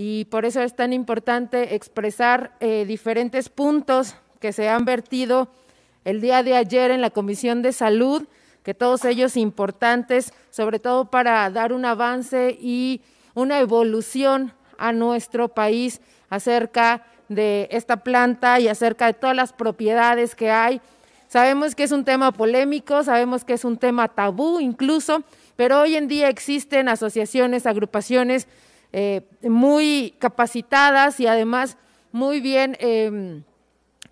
y por eso es tan importante expresar eh, diferentes puntos que se han vertido el día de ayer en la Comisión de Salud, que todos ellos importantes, sobre todo para dar un avance y una evolución a nuestro país acerca de esta planta y acerca de todas las propiedades que hay. Sabemos que es un tema polémico, sabemos que es un tema tabú incluso, pero hoy en día existen asociaciones, agrupaciones eh, muy capacitadas y además muy bien em,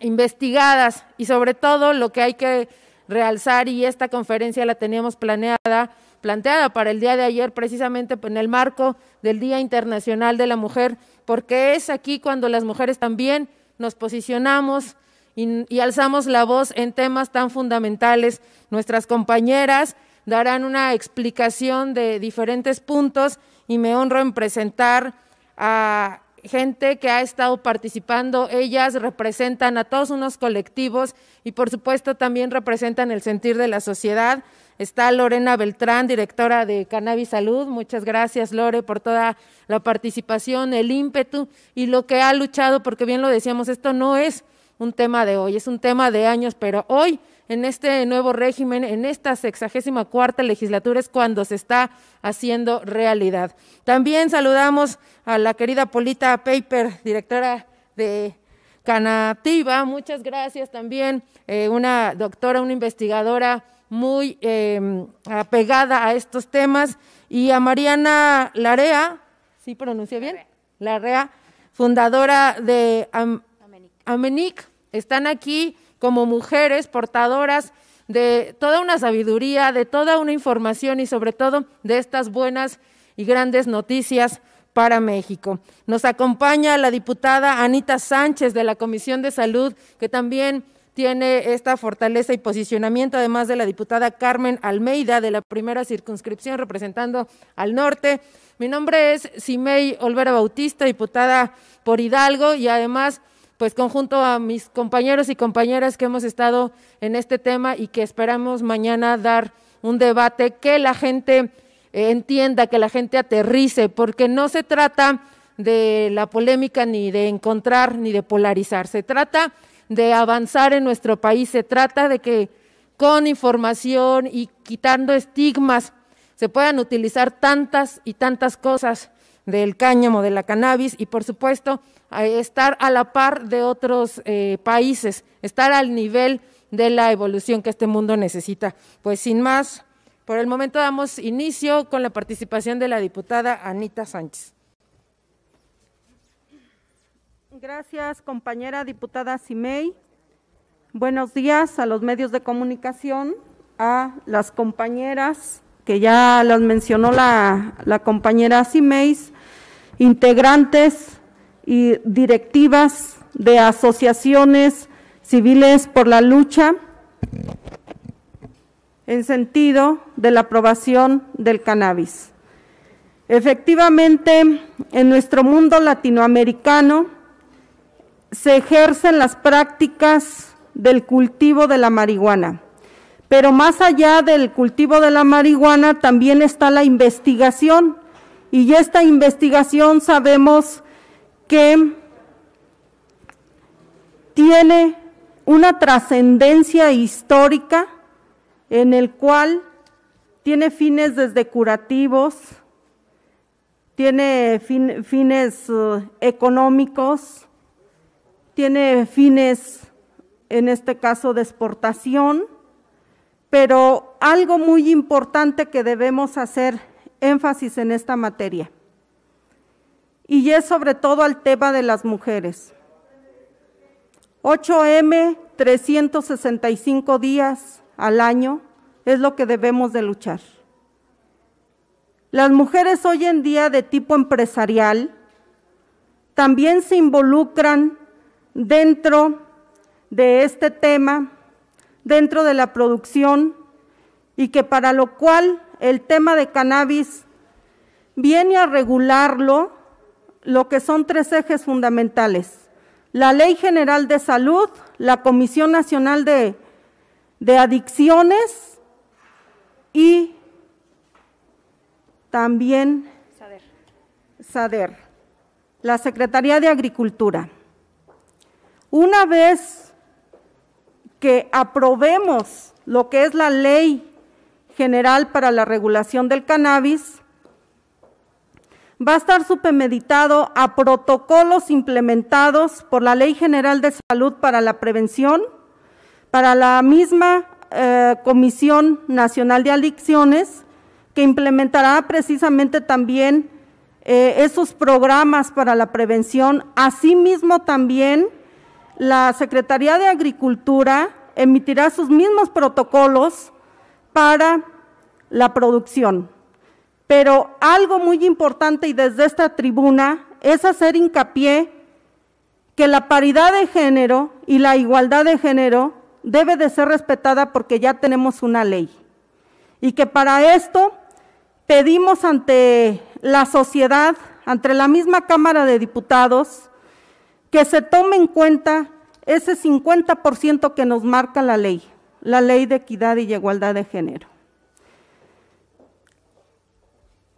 investigadas y sobre todo lo que hay que realzar y esta conferencia la teníamos planeada planteada para el día de ayer precisamente en el marco del Día Internacional de la Mujer, porque es aquí cuando las mujeres también nos posicionamos y alzamos la voz en temas tan fundamentales. Nuestras compañeras darán una explicación de diferentes puntos y me honro en presentar a gente que ha estado participando. Ellas representan a todos unos colectivos y por supuesto también representan el sentir de la sociedad. Está Lorena Beltrán, directora de Cannabis Salud. Muchas gracias, Lore, por toda la participación, el ímpetu y lo que ha luchado, porque bien lo decíamos, esto no es un tema de hoy, es un tema de años, pero hoy en este nuevo régimen, en esta sexagésima cuarta legislatura es cuando se está haciendo realidad. También saludamos a la querida Polita Paper, directora de Canativa, muchas gracias también, eh, una doctora, una investigadora muy em, apegada a estos temas, y a Mariana Larea, ¿sí pronuncia bien? Larea, fundadora de Amenic. Están aquí como mujeres portadoras de toda una sabiduría, de toda una información y sobre todo de estas buenas y grandes noticias para México. Nos acompaña la diputada Anita Sánchez de la Comisión de Salud, que también tiene esta fortaleza y posicionamiento, además de la diputada Carmen Almeida de la primera circunscripción representando al norte. Mi nombre es Simei Olvera Bautista, diputada por Hidalgo y además pues conjunto a mis compañeros y compañeras que hemos estado en este tema y que esperamos mañana dar un debate que la gente eh, entienda, que la gente aterrice, porque no se trata de la polémica ni de encontrar ni de polarizar, se trata de avanzar en nuestro país, se trata de que con información y quitando estigmas se puedan utilizar tantas y tantas cosas del cáñamo, de la cannabis y por supuesto estar a la par de otros eh, países, estar al nivel de la evolución que este mundo necesita. Pues sin más, por el momento damos inicio con la participación de la diputada Anita Sánchez. Gracias, compañera diputada Simei. Buenos días a los medios de comunicación, a las compañeras que ya las mencionó la, la compañera Simeis, integrantes y directivas de asociaciones civiles por la lucha en sentido de la aprobación del cannabis. Efectivamente, en nuestro mundo latinoamericano se ejercen las prácticas del cultivo de la marihuana. Pero más allá del cultivo de la marihuana también está la investigación y esta investigación sabemos que tiene una trascendencia histórica en el cual tiene fines desde curativos, tiene fines uh, económicos, tiene fines, en este caso, de exportación, pero algo muy importante que debemos hacer énfasis en esta materia. Y es sobre todo al tema de las mujeres. 8M, 365 días al año es lo que debemos de luchar. Las mujeres hoy en día de tipo empresarial también se involucran dentro de este tema, dentro de la producción, y que para lo cual el tema de cannabis viene a regularlo lo que son tres ejes fundamentales. La Ley General de Salud, la Comisión Nacional de, Adicciones y también SADER. SADER, la Secretaría de Agricultura. Una vez que aprobemos lo que es la ley General para la Regulación del Cannabis, va a estar supemeditado a protocolos implementados por la Ley General de Salud para la Prevención, para la misma eh, Comisión Nacional de Adicciones, que implementará precisamente también eh, esos programas para la prevención. Asimismo, también la Secretaría de Agricultura emitirá sus mismos protocolos para la producción. Pero algo muy importante y desde esta tribuna es hacer hincapié que la paridad de género y la igualdad de género debe de ser respetada porque ya tenemos una ley. Y que para esto pedimos ante la sociedad, ante la misma Cámara de Diputados, que se tome en cuenta ese 50% que nos marca la ley la Ley de Equidad y Igualdad de Género.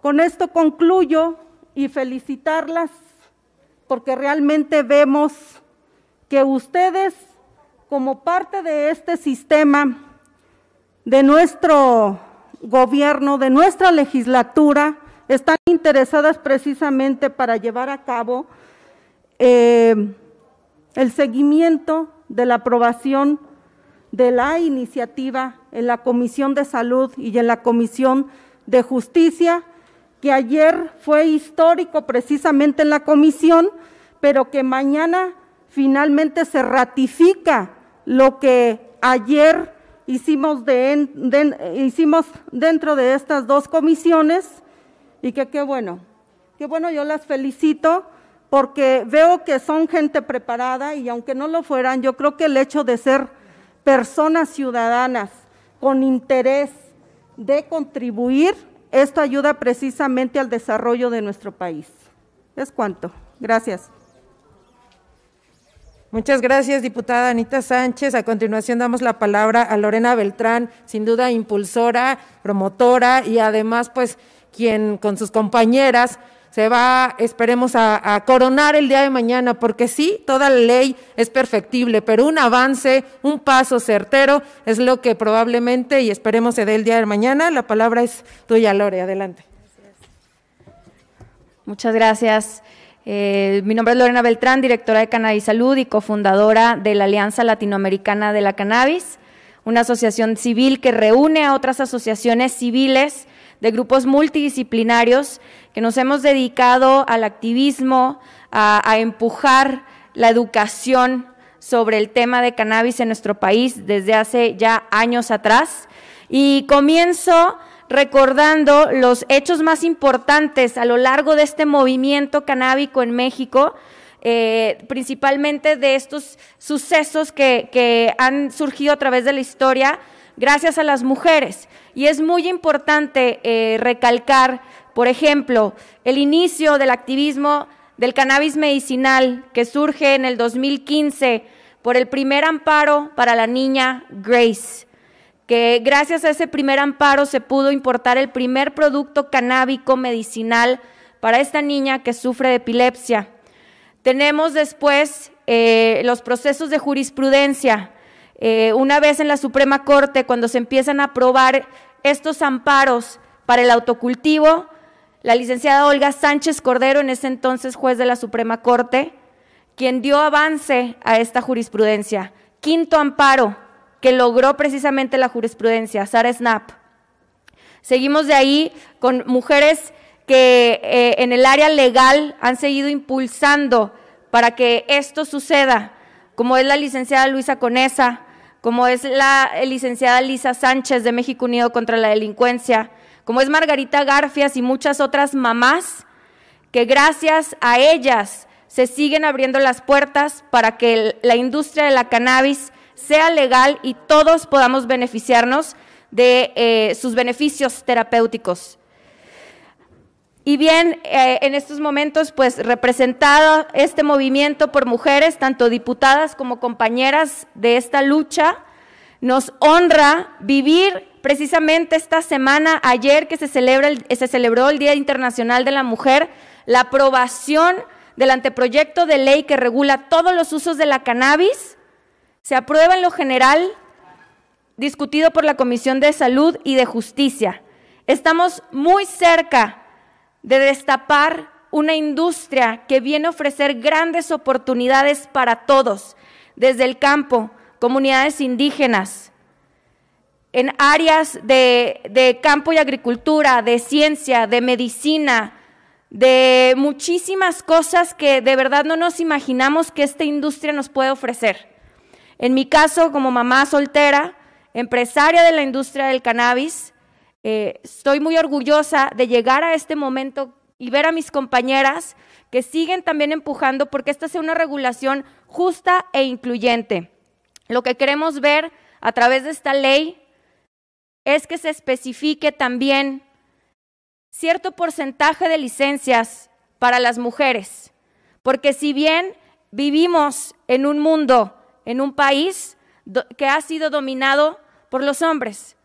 Con esto concluyo y felicitarlas porque realmente vemos que ustedes, como parte de este sistema, de nuestro gobierno, de nuestra legislatura, están interesadas precisamente para llevar a cabo eh, el seguimiento de la aprobación de la iniciativa en la Comisión de Salud y en la Comisión de Justicia, que ayer fue histórico precisamente en la comisión, pero que mañana finalmente se ratifica lo que ayer hicimos, hicimos dentro de estas dos comisiones y que qué bueno, qué bueno, yo las felicito porque veo que son gente preparada y aunque no lo fueran, yo creo que el hecho de ser personas ciudadanas con interés de contribuir, esto ayuda precisamente al desarrollo de nuestro país. Es cuanto. Gracias. Muchas gracias, diputada Anita Sánchez. A continuación damos la palabra a Lorena Beltrán, sin duda impulsora, promotora y además, pues, quien con sus compañeras se va, esperemos, a, coronar el día de mañana, porque sí, toda la ley es perfectible, pero un avance, un paso certero es lo que probablemente y esperemos se dé el día de mañana. La palabra es tuya, Lore, adelante. Muchas gracias. Eh, mi nombre es Lorena Beltrán, directora de Cannabis Salud y cofundadora de la Alianza Latinoamericana de la Cannabis, una asociación civil que reúne a otras asociaciones civiles de grupos multidisciplinarios que nos hemos dedicado al activismo, a, empujar la educación sobre el tema de cannabis en nuestro país desde hace ya años atrás. Y comienzo recordando los hechos más importantes a lo largo de este movimiento canábico en México, eh, principalmente de estos sucesos que, que han surgido a través de la historia gracias a las mujeres. Y es muy importante eh, recalcar, por ejemplo, el inicio del activismo del cannabis medicinal que surge en el 2015 por el primer amparo para la niña Grace, que gracias a ese primer amparo se pudo importar el primer producto canábico medicinal para esta niña que sufre de epilepsia. Tenemos después eh, los procesos de jurisprudencia. Eh, una vez en la Suprema Corte, cuando se empiezan a aprobar estos amparos para el autocultivo, la licenciada Olga Sánchez Cordero, en ese entonces juez de la Suprema Corte, quien dio avance a esta jurisprudencia. Quinto amparo que logró precisamente la jurisprudencia, Sara Snap. Seguimos de ahí con mujeres que eh, en el área legal han seguido impulsando para que esto suceda, como es la licenciada Luisa Conesa, como es la licenciada Lisa Sánchez de México Unido contra la Delincuencia, como es Margarita Garfias y muchas otras mamás, que gracias a ellas se siguen abriendo las puertas para que la industria de la cannabis sea legal y todos podamos beneficiarnos de eh, sus beneficios terapéuticos. Y bien, eh, en estos momentos, pues representado este movimiento por mujeres, tanto diputadas como compañeras de esta lucha, nos honra vivir precisamente esta semana, ayer que se, celebra el, se celebró el Día Internacional de la Mujer, la aprobación del anteproyecto de ley que regula todos los usos de la cannabis, se aprueba en lo general, discutido por la Comisión de Salud y de Justicia. Estamos muy cerca de destapar una industria que viene a ofrecer grandes oportunidades para todos, desde el campo, comunidades indígenas, en áreas de, campo y agricultura, de ciencia, de medicina, de muchísimas cosas que de verdad no nos imaginamos que esta industria nos puede ofrecer. En mi caso, como mamá soltera, empresaria de la industria del cannabis, eh, estoy muy orgullosa de llegar a este momento y ver a mis compañeras que siguen también empujando porque esta sea una regulación justa e incluyente. Lo que queremos ver a través de esta ley es que se especifique también cierto porcentaje de licencias para las mujeres, porque si bien vivimos en un mundo, en un país que ha sido dominado por los hombres,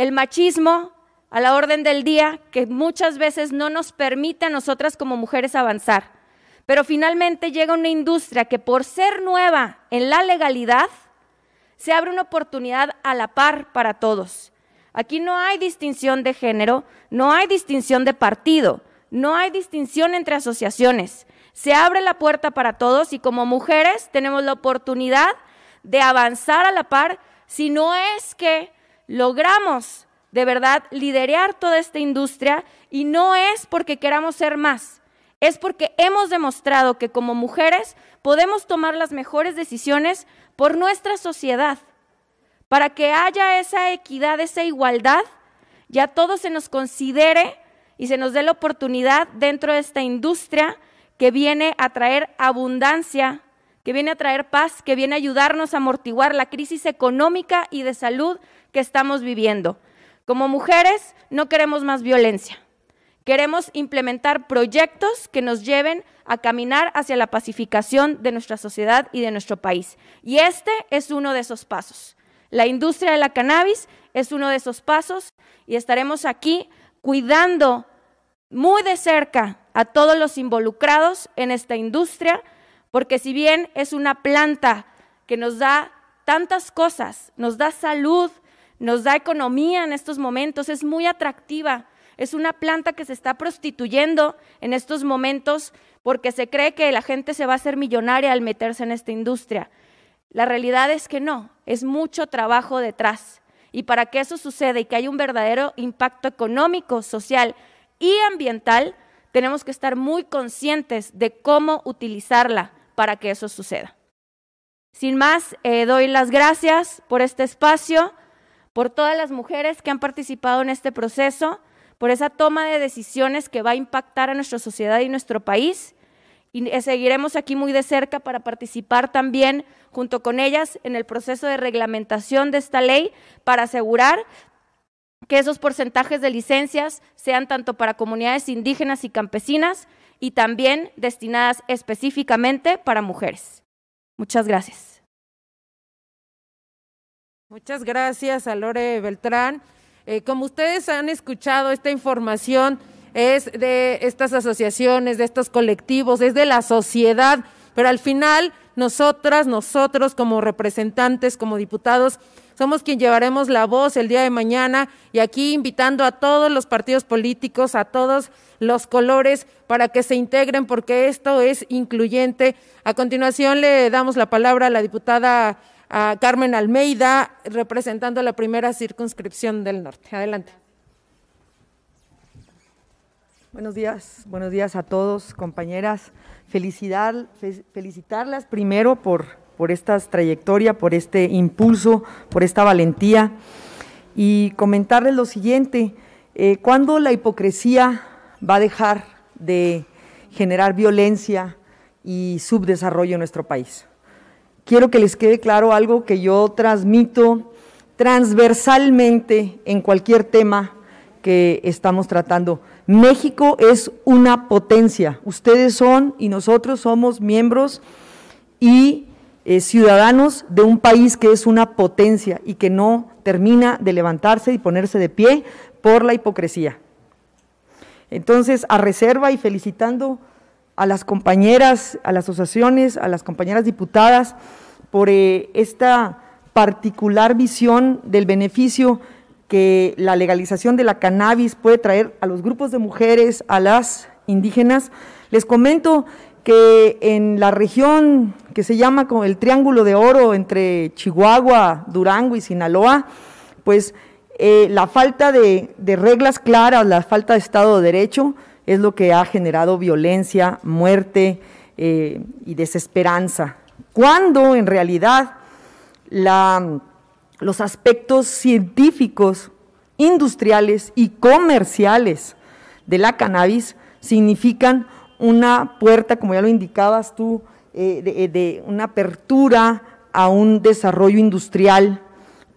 el machismo a la orden del día que muchas veces no nos permite a nosotras como mujeres avanzar. Pero finalmente llega una industria que por ser nueva en la legalidad, se abre una oportunidad a la par para todos. Aquí no hay distinción de género, no hay distinción de partido, no hay distinción entre asociaciones. Se abre la puerta para todos y como mujeres tenemos la oportunidad de avanzar a la par si no es que logramos de verdad liderar toda esta industria y no es porque queramos ser más, es porque hemos demostrado que como mujeres podemos tomar las mejores decisiones por nuestra sociedad. Para que haya esa equidad, esa igualdad, ya todo se nos considere y se nos dé la oportunidad dentro de esta industria que viene a traer abundancia, que viene a traer paz, que viene a ayudarnos a amortiguar la crisis económica y de salud que estamos viviendo. Como mujeres no queremos más violencia. Queremos implementar proyectos que nos lleven a caminar hacia la pacificación de nuestra sociedad y de nuestro país. Y este es uno de esos pasos. La industria de la cannabis es uno de esos pasos y estaremos aquí cuidando muy de cerca a todos los involucrados en esta industria, porque si bien es una planta que nos da tantas cosas, nos da salud, nos da economía en estos momentos, es muy atractiva. Es una planta que se está prostituyendo en estos momentos porque se cree que la gente se va a hacer millonaria al meterse en esta industria. La realidad es que no, es mucho trabajo detrás. Y para que eso suceda y que haya un verdadero impacto económico, social y ambiental, tenemos que estar muy conscientes de cómo utilizarla para que eso suceda. Sin más, eh, doy las gracias por este espacio por todas las mujeres que han participado en este proceso, por esa toma de decisiones que va a impactar a nuestra sociedad y nuestro país. Y seguiremos aquí muy de cerca para participar también junto con ellas en el proceso de reglamentación de esta ley para asegurar que esos porcentajes de licencias sean tanto para comunidades indígenas y campesinas y también destinadas específicamente para mujeres. Muchas gracias. Muchas gracias a Lore Beltrán. Eh, como ustedes han escuchado, esta información es de estas asociaciones, de estos colectivos, es de la sociedad, pero al final nosotras, nosotros como representantes, como diputados, somos quien llevaremos la voz el día de mañana y aquí invitando a todos los partidos políticos, a todos los colores, para que se integren porque esto es incluyente. A continuación le damos la palabra a la diputada Carmen Almeida, representando la primera circunscripción del norte. Adelante. Buenos días, buenos días a todos, compañeras. felicitarlas primero por, por esta trayectoria, por este impulso, por esta valentía y comentarles lo siguiente, eh, ¿cuándo la hipocresía va a dejar de generar violencia y subdesarrollo en nuestro país? quiero que les quede claro algo que yo transmito transversalmente en cualquier tema que estamos tratando. México es una potencia. Ustedes son y nosotros somos miembros y eh, ciudadanos de un país que es una potencia y que no termina de levantarse y ponerse de pie por la hipocresía. Entonces, a reserva y felicitando a las compañeras, a las asociaciones, a las compañeras diputadas por eh, esta particular visión del beneficio que la legalización de la cannabis puede traer a los grupos de mujeres, a las indígenas. Les comento que en la región que se llama como el Triángulo de Oro entre Chihuahua, Durango y Sinaloa, pues eh, la falta de reglas claras, la falta de Estado de Derecho, es lo que ha generado violencia, muerte eh, y desesperanza, cuando en realidad los aspectos científicos, industriales y comerciales de la cannabis significan una puerta, como ya lo indicabas tú, eh, eh, de una apertura a un desarrollo industrial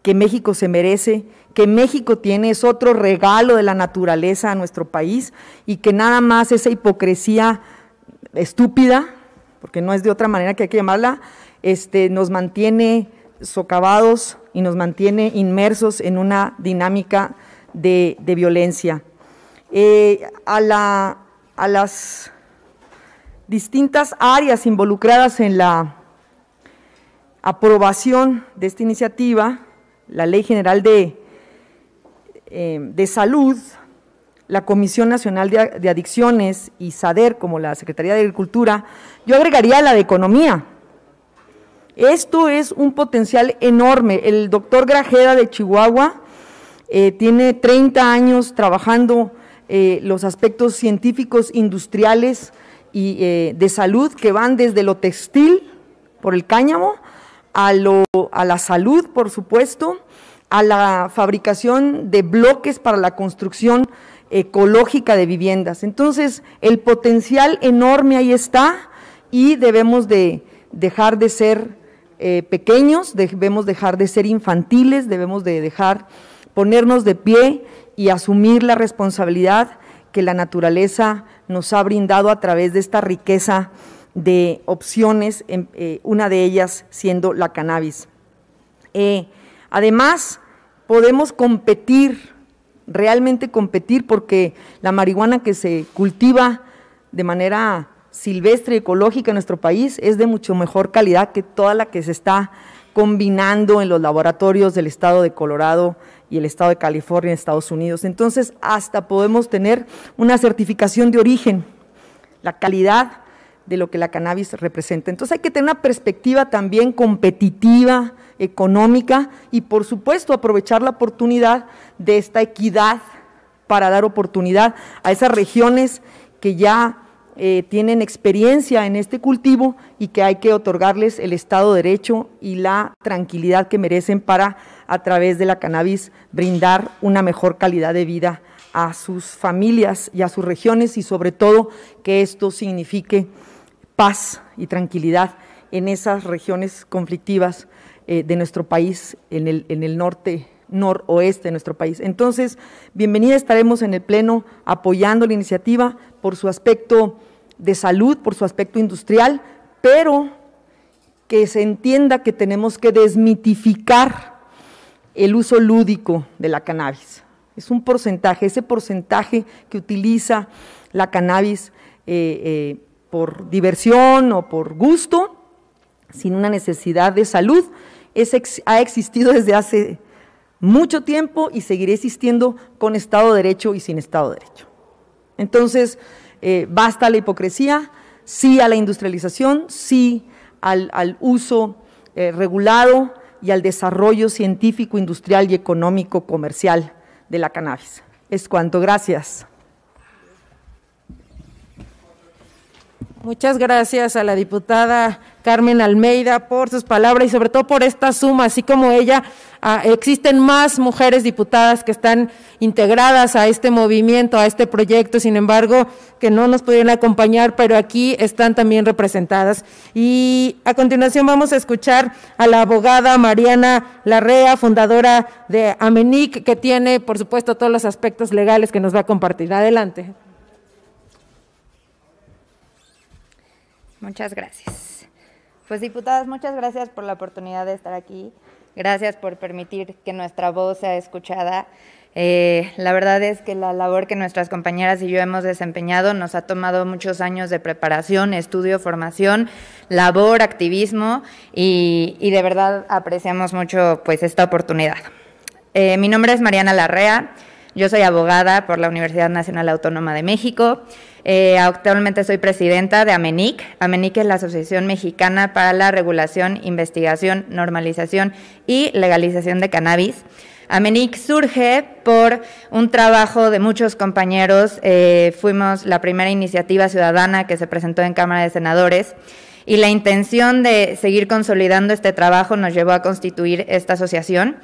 que México se merece que México tiene es otro regalo de la naturaleza a nuestro país y que nada más esa hipocresía estúpida, porque no es de otra manera que hay que llamarla, este, nos mantiene socavados y nos mantiene inmersos en una dinámica de, violencia. Eh, a, a las distintas áreas involucradas en la aprobación de esta iniciativa, la Ley General de eh, de Salud, la Comisión Nacional de, Adicciones y SADER, como la Secretaría de Agricultura, yo agregaría la de Economía. Esto es un potencial enorme. El doctor Grajeda de Chihuahua eh, tiene 30 años trabajando eh, los aspectos científicos, industriales y de salud que van desde lo textil por el cáñamo a, lo, a la salud, por supuesto, a la fabricación de bloques para la construcción ecológica de viviendas. Entonces, el potencial enorme ahí está y debemos de dejar de ser eh, pequeños, debemos dejar de ser infantiles, debemos de dejar ponernos de pie y asumir la responsabilidad que la naturaleza nos ha brindado a través de esta riqueza de opciones, eh, una de ellas siendo la cannabis. Eh, además, podemos competir, realmente competir, porque la marihuana que se cultiva de manera silvestre y ecológica en nuestro país es de mucho mejor calidad que toda la que se está combinando en los laboratorios del estado de Colorado y el estado de California, en Estados Unidos. Entonces, hasta podemos tener una certificación de origen, la calidad de lo que la cannabis representa. Entonces, hay que tener una perspectiva también competitiva, económica y por supuesto aprovechar la oportunidad de esta equidad para dar oportunidad a esas regiones que ya eh, tienen experiencia en este cultivo y que hay que otorgarles el Estado de Derecho y la tranquilidad que merecen para, a través de la cannabis, brindar una mejor calidad de vida a sus familias y a sus regiones y sobre todo que esto signifique paz y tranquilidad en esas regiones conflictivas eh, de nuestro país, en el, en el norte noroeste de nuestro país. Entonces, bienvenida, estaremos en el Pleno apoyando la iniciativa por su aspecto de salud, por su aspecto industrial, pero que se entienda que tenemos que desmitificar el uso lúdico de la cannabis. Es un porcentaje, ese porcentaje que utiliza la cannabis eh, eh, por diversión o por gusto, sin una necesidad de salud, es ha existido desde hace mucho tiempo y seguirá existiendo con Estado de Derecho y sin Estado de Derecho. Entonces, eh, basta la hipocresía, sí a la industrialización, sí al, uso eh, regulado y al desarrollo científico, industrial y económico comercial de la cannabis. Es cuanto, gracias. Muchas gracias a la diputada Carmen Almeida por sus palabras y sobre todo por esta suma, así como ella, ah, existen más mujeres diputadas que están integradas a este movimiento, a este proyecto, sin embargo, que no nos pudieron acompañar, pero aquí están también representadas. Y a continuación vamos a escuchar a la abogada Mariana Larrea, fundadora de AMENIC, que tiene, por supuesto, todos los aspectos legales que nos va a compartir. Adelante. Muchas gracias. Pues diputadas, muchas gracias por la oportunidad de estar aquí. Gracias por permitir que nuestra voz sea escuchada. Eh, la verdad es que la labor que nuestras compañeras y yo hemos desempeñado nos ha tomado muchos años de preparación, estudio, formación, labor, activismo y, de verdad apreciamos mucho pues esta oportunidad. Eh, mi nombre es Mariana Larrea, yo soy abogada por la Universidad Nacional Autónoma de México. Eh, actualmente soy presidenta de AMENIC. AMENIC es la Asociación Mexicana para la Regulación, Investigación, Normalización y Legalización de Cannabis. AMENIC surge por un trabajo de muchos compañeros. Eh, fuimos la primera iniciativa ciudadana que se presentó en Cámara de Senadores y la intención de seguir consolidando este trabajo nos llevó a constituir esta asociación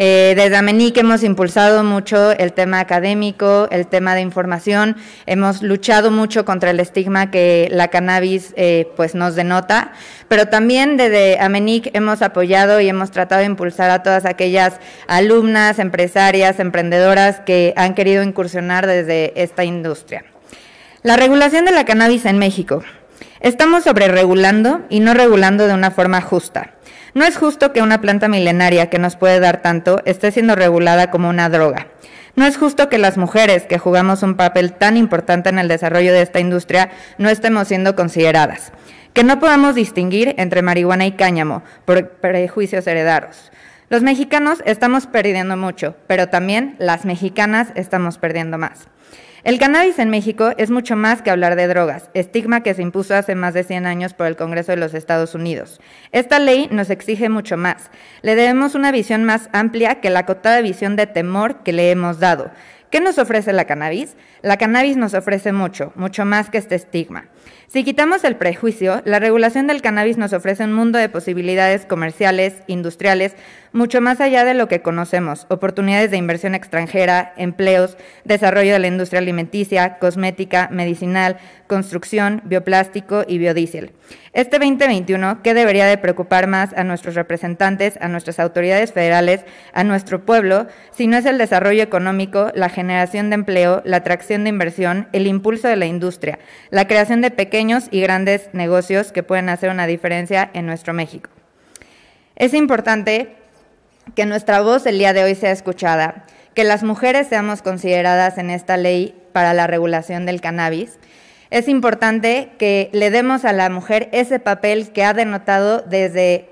eh, desde Amenic hemos impulsado mucho el tema académico, el tema de información, hemos luchado mucho contra el estigma que la cannabis eh, pues, nos denota, pero también desde Amenic hemos apoyado y hemos tratado de impulsar a todas aquellas alumnas, empresarias, emprendedoras que han querido incursionar desde esta industria. La regulación de la cannabis en México. Estamos sobreregulando y no regulando de una forma justa. No es justo que una planta milenaria que nos puede dar tanto esté siendo regulada como una droga. No es justo que las mujeres, que jugamos un papel tan importante en el desarrollo de esta industria, no estemos siendo consideradas. Que no podamos distinguir entre marihuana y cáñamo por prejuicios heredados. Los mexicanos estamos perdiendo mucho, pero también las mexicanas estamos perdiendo más. El cannabis en México es mucho más que hablar de drogas, estigma que se impuso hace más de 100 años por el Congreso de los Estados Unidos. Esta ley nos exige mucho más. Le debemos una visión más amplia que la acotada visión de temor que le hemos dado. ¿Qué nos ofrece la cannabis? La cannabis nos ofrece mucho, mucho más que este estigma. Si quitamos el prejuicio, la regulación del cannabis nos ofrece un mundo de posibilidades comerciales, industriales, mucho más allá de lo que conocemos, oportunidades de inversión extranjera, empleos, desarrollo de la industria alimenticia, cosmética, medicinal, construcción, bioplástico y biodiesel. Este 2021, ¿qué debería de preocupar más a nuestros representantes, a nuestras autoridades federales, a nuestro pueblo, si no es el desarrollo económico, la generación de empleo, la atracción de inversión, el impulso de la industria, la creación de pequeños y grandes negocios que pueden hacer una diferencia en nuestro México. Es importante que nuestra voz el día de hoy sea escuchada, que las mujeres seamos consideradas en esta ley para la regulación del cannabis. Es importante que le demos a la mujer ese papel que ha denotado desde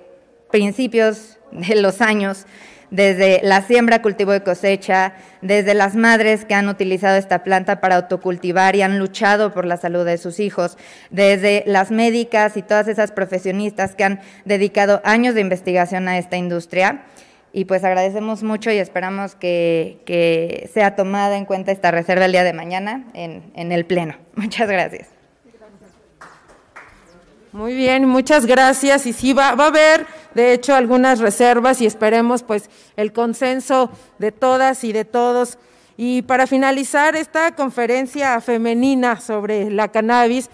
principios de los años desde la siembra, cultivo y cosecha, desde las madres que han utilizado esta planta para autocultivar y han luchado por la salud de sus hijos, desde las médicas y todas esas profesionistas que han dedicado años de investigación a esta industria. Y pues agradecemos mucho y esperamos que, sea tomada en cuenta esta reserva el día de mañana en el Pleno. Muchas gracias. Muy bien, muchas gracias. Y sí, va, a haber, de hecho, algunas reservas y esperemos pues el consenso de todas y de todos. Y para finalizar esta conferencia femenina sobre la cannabis,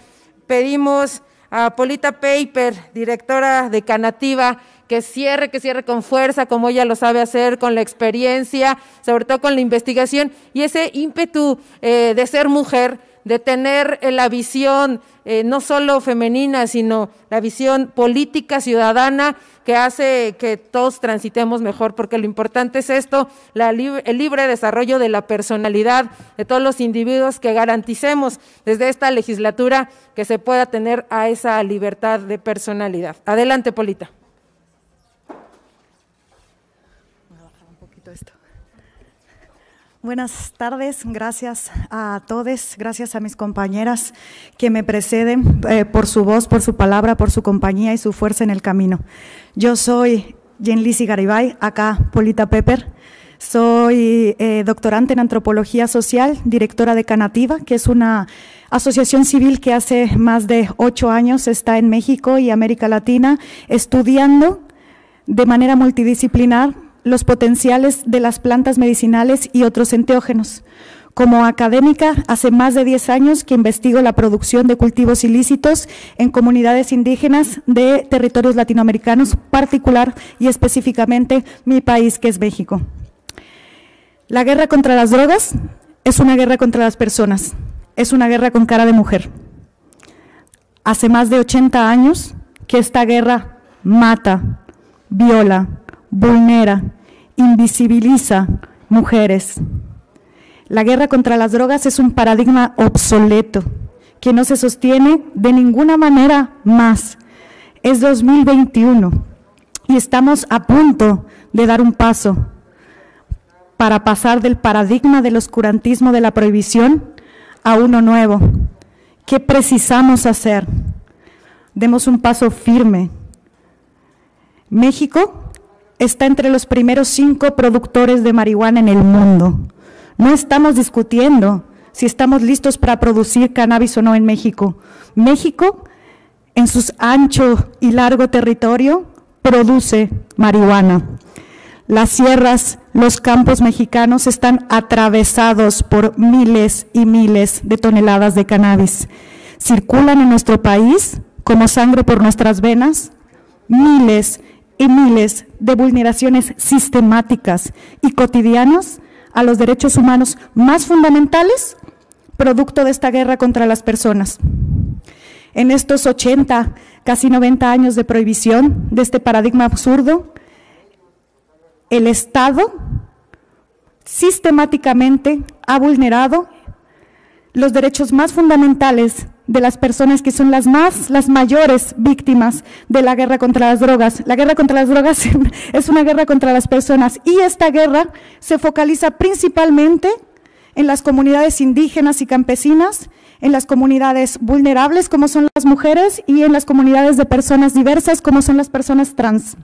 pedimos a Polita Paper, directora de Canativa, que cierre, que cierre con fuerza, como ella lo sabe hacer, con la experiencia, sobre todo con la investigación y ese ímpetu eh, de ser mujer de tener eh, la visión eh, no solo femenina, sino la visión política, ciudadana, que hace que todos transitemos mejor, porque lo importante es esto, la el libre desarrollo de la personalidad de todos los individuos, que garanticemos desde esta legislatura que se pueda tener a esa libertad de personalidad. Adelante, Polita. Buenas tardes, gracias a todos, gracias a mis compañeras que me preceden eh, por su voz, por su palabra, por su compañía y su fuerza en el camino. Yo soy Jen Lizzie Garibay, acá Polita Pepper. Soy eh, doctorante en antropología social, directora de Canativa, que es una asociación civil que hace más de ocho años está en México y América Latina estudiando de manera multidisciplinar los potenciales de las plantas medicinales y otros enteógenos. Como académica, hace más de 10 años que investigo la producción de cultivos ilícitos en comunidades indígenas de territorios latinoamericanos, particular y específicamente mi país, que es México. La guerra contra las drogas es una guerra contra las personas, es una guerra con cara de mujer. Hace más de 80 años que esta guerra mata, viola, vulnera, invisibiliza mujeres. La guerra contra las drogas es un paradigma obsoleto que no se sostiene de ninguna manera más. Es 2021 y estamos a punto de dar un paso para pasar del paradigma del oscurantismo de la prohibición a uno nuevo. ¿Qué precisamos hacer? Demos un paso firme. México está entre los primeros cinco productores de marihuana en el mundo. No estamos discutiendo si estamos listos para producir cannabis o no en México. México, en su ancho y largo territorio, produce marihuana. Las sierras, los campos mexicanos están atravesados por miles y miles de toneladas de cannabis. Circulan en nuestro país como sangre por nuestras venas miles y miles de vulneraciones sistemáticas y cotidianas a los derechos humanos más fundamentales, producto de esta guerra contra las personas. En estos 80, casi 90 años de prohibición de este paradigma absurdo, el Estado sistemáticamente ha vulnerado los derechos más fundamentales de las personas que son las más, las mayores víctimas de la guerra contra las drogas. La guerra contra las drogas es una guerra contra las personas y esta guerra se focaliza principalmente en las comunidades indígenas y campesinas, en las comunidades vulnerables como son las mujeres y en las comunidades de personas diversas como son las personas trans.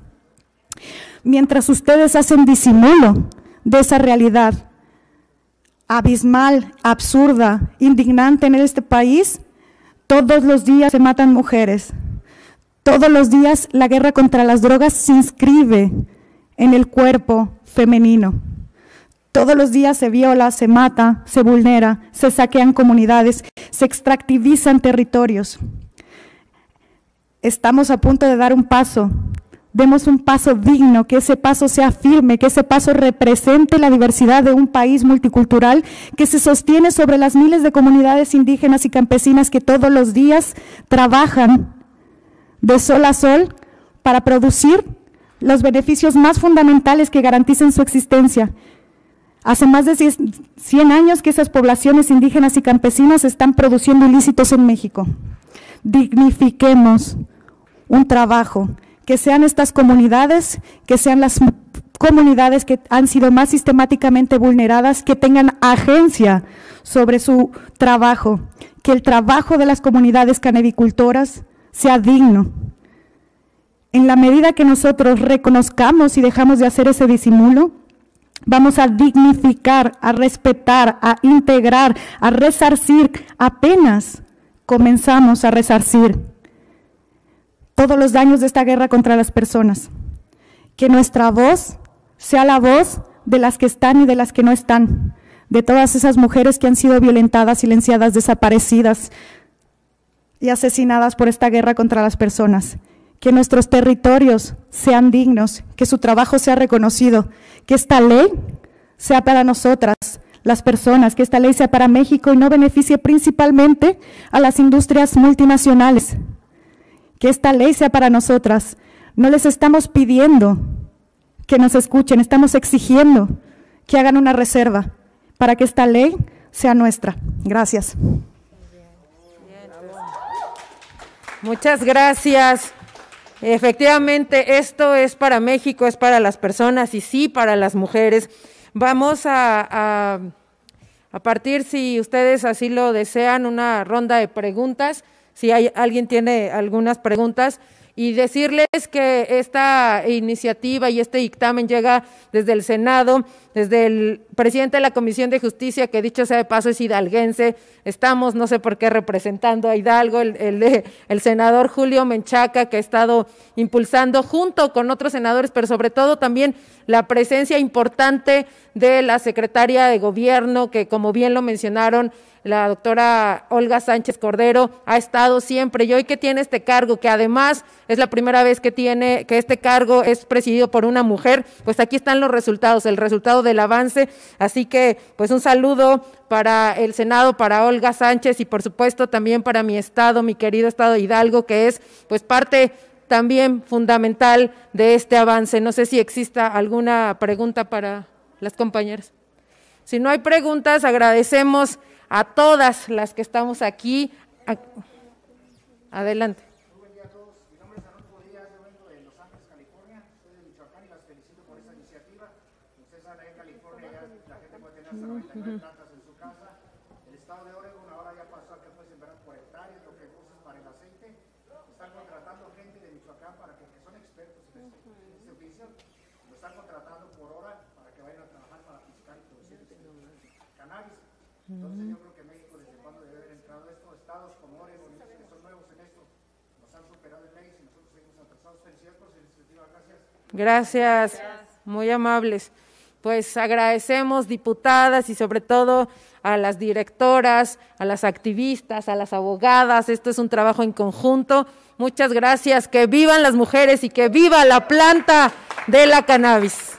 Mientras ustedes hacen disimulo de esa realidad abismal, absurda, indignante en este país, todos los días se matan mujeres. Todos los días la guerra contra las drogas se inscribe en el cuerpo femenino. Todos los días se viola, se mata, se vulnera, se saquean comunidades, se extractivizan territorios. Estamos a punto de dar un paso demos un paso digno, que ese paso sea firme, que ese paso represente la diversidad de un país multicultural que se sostiene sobre las miles de comunidades indígenas y campesinas que todos los días trabajan de sol a sol para producir los beneficios más fundamentales que garanticen su existencia. Hace más de 100 años que esas poblaciones indígenas y campesinas están produciendo ilícitos en México. Dignifiquemos un trabajo que sean estas comunidades, que sean las comunidades que han sido más sistemáticamente vulneradas, que tengan agencia sobre su trabajo, que el trabajo de las comunidades canevicultoras sea digno. En la medida que nosotros reconozcamos y dejamos de hacer ese disimulo, vamos a dignificar, a respetar, a integrar, a resarcir. Apenas comenzamos a resarcir todos los daños de esta guerra contra las personas. Que nuestra voz sea la voz de las que están y de las que no están, de todas esas mujeres que han sido violentadas, silenciadas, desaparecidas y asesinadas por esta guerra contra las personas. Que nuestros territorios sean dignos, que su trabajo sea reconocido, que esta ley sea para nosotras, las personas, que esta ley sea para México y no beneficie principalmente a las industrias multinacionales, que esta ley sea para nosotras. No les estamos pidiendo que nos escuchen, estamos exigiendo que hagan una reserva para que esta ley sea nuestra. Gracias. Muchas gracias. Efectivamente, esto es para México, es para las personas y sí para las mujeres. Vamos a, partir, si ustedes así lo desean, una ronda de preguntas si hay, alguien tiene algunas preguntas y decirles que esta iniciativa y este dictamen llega desde el Senado, desde el presidente de la Comisión de Justicia, que dicho sea de paso es hidalguense, estamos, no sé por qué, representando a Hidalgo, el, el, el senador Julio Menchaca, que ha estado impulsando junto con otros senadores, pero sobre todo también la presencia importante de la secretaria de Gobierno, que como bien lo mencionaron, la doctora Olga Sánchez Cordero ha estado siempre y hoy que tiene este cargo, que además es la primera vez que tiene, que este cargo es presidido por una mujer, pues aquí están los resultados, el resultado del avance. Así que, pues un saludo para el Senado, para Olga Sánchez y por supuesto también para mi estado, mi querido estado Hidalgo, que es pues parte también fundamental de este avance. No sé si exista alguna pregunta para las compañeras. Si no hay preguntas, agradecemos a todas las que estamos aquí, adelante. Buen día a todos. Mi nombre es Arnold Podía, soy de Los Ángeles, California. Soy de Michoacán y las felicito por esa iniciativa. César, ahí en California, la gente puede tener a salud y Gracias. Muy amables. Pues agradecemos diputadas y sobre todo a las directoras, a las activistas, a las abogadas. Esto es un trabajo en conjunto. Muchas gracias. Que vivan las mujeres y que viva la planta de la cannabis.